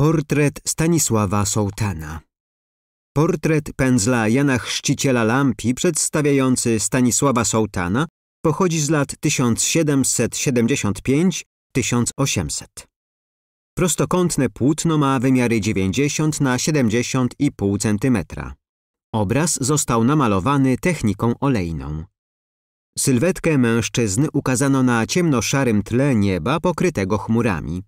Portret Stanisława Sołtana Portret pędzla Jana Chrzciciela Lampi przedstawiający Stanisława Sołtana pochodzi z lat 1775-1800. Prostokątne płótno ma wymiary 90 na 70,5 cm. Obraz został namalowany techniką olejną. Sylwetkę mężczyzny ukazano na ciemnoszarym tle nieba pokrytego chmurami.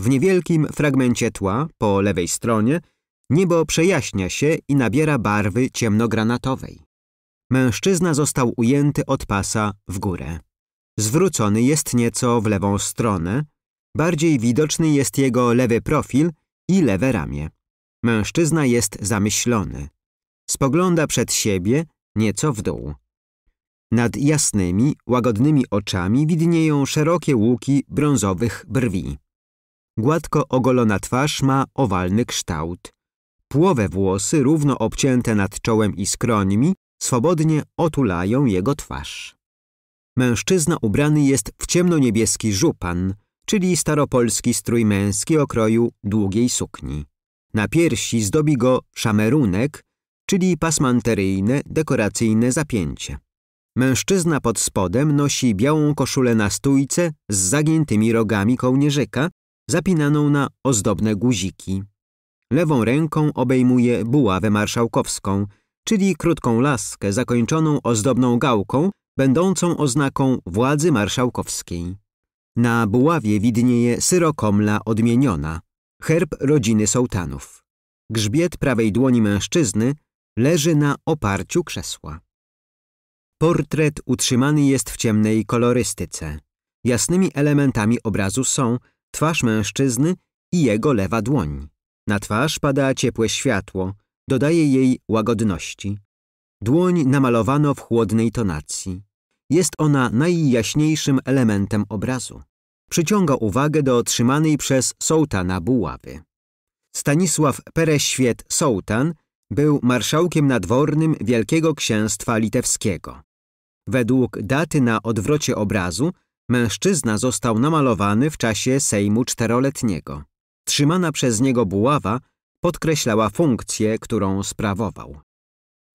W niewielkim fragmencie tła, po lewej stronie, niebo przejaśnia się i nabiera barwy ciemnogranatowej. Mężczyzna został ujęty od pasa w górę. Zwrócony jest nieco w lewą stronę, bardziej widoczny jest jego lewy profil i lewe ramię. Mężczyzna jest zamyślony. Spogląda przed siebie, nieco w dół. Nad jasnymi, łagodnymi oczami widnieją szerokie łuki brązowych brwi. Gładko ogolona twarz ma owalny kształt. Płowe włosy, równo obcięte nad czołem i skrońmi, swobodnie otulają jego twarz. Mężczyzna ubrany jest w ciemnoniebieski żupan, czyli staropolski strój męski o kroju długiej sukni. Na piersi zdobi go szamerunek, czyli pasmanteryjne, dekoracyjne zapięcie. Mężczyzna pod spodem nosi białą koszulę na stójce z zagiętymi rogami kołnierzyka zapinaną na ozdobne guziki. Lewą ręką obejmuje buławę marszałkowską, czyli krótką laskę zakończoną ozdobną gałką, będącą oznaką władzy marszałkowskiej. Na buławie widnieje syrokomla odmieniona, herb rodziny sołtanów. Grzbiet prawej dłoni mężczyzny leży na oparciu krzesła. Portret utrzymany jest w ciemnej kolorystyce. Jasnymi elementami obrazu są twarz mężczyzny i jego lewa dłoń. Na twarz pada ciepłe światło, dodaje jej łagodności. Dłoń namalowano w chłodnej tonacji. Jest ona najjaśniejszym elementem obrazu. Przyciąga uwagę do trzymanej przez sołtana buławy. Stanisław Pereświet Sołtan był marszałkiem nadwornym Wielkiego Księstwa Litewskiego. Według daty na odwrocie obrazu Mężczyzna został namalowany w czasie Sejmu Czteroletniego. Trzymana przez niego buława podkreślała funkcję, którą sprawował.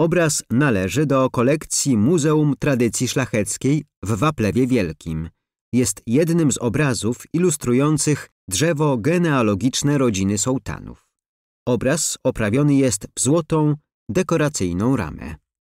Obraz należy do kolekcji Muzeum Tradycji Szlacheckiej w Waplewie Wielkim. Jest jednym z obrazów ilustrujących drzewo genealogiczne rodziny sołtanów. Obraz oprawiony jest w złotą, dekoracyjną ramę.